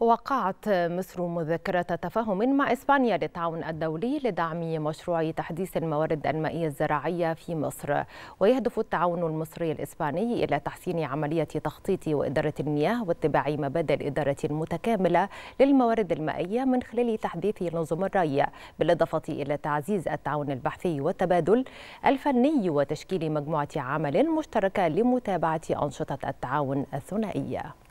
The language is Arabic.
وقعت مصر مذكرة تفاهم مع إسبانيا للتعاون الدولي لدعم مشروع تحديث الموارد المائية الزراعية في مصر ويهدف التعاون المصري الإسباني إلى تحسين عملية تخطيط وإدارة المياه واتباع مبادئ الإدارة المتكاملة للموارد المائية من خلال تحديث نظم الري بالإضافة إلى تعزيز التعاون البحثي والتبادل الفني وتشكيل مجموعة عمل مشتركة لمتابعة أنشطة التعاون الثنائية